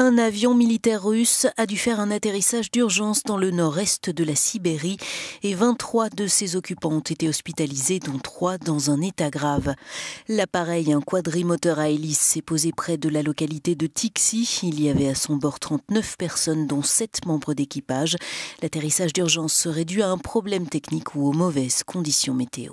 un avion militaire russe a dû faire un atterrissage d'urgence dans le nord-est de la Sibérie et 23 de ses occupants ont été hospitalisés, dont 3 dans un état grave. L'appareil, un quadrimoteur à hélice, s'est posé près de la localité de Tixi. Il y avait à son bord 39 personnes, dont 7 membres d'équipage. L'atterrissage d'urgence serait dû à un problème technique ou aux mauvaises conditions météo.